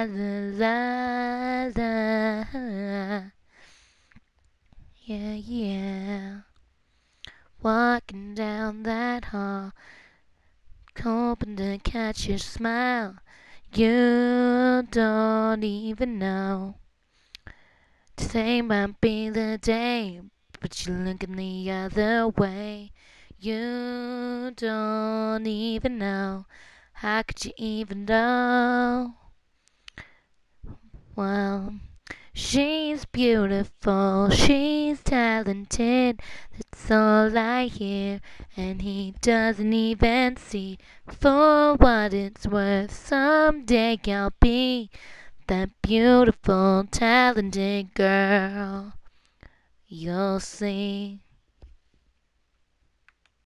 Yeah, yeah. Walking down that hall, hoping to catch your smile. You don't even know. Today might be the day, but you're looking the other way. You don't even know. How could you even know? well. She's beautiful, she's talented, that's all I hear. And he doesn't even see for what it's worth. Someday I'll be that beautiful, talented girl. You'll see.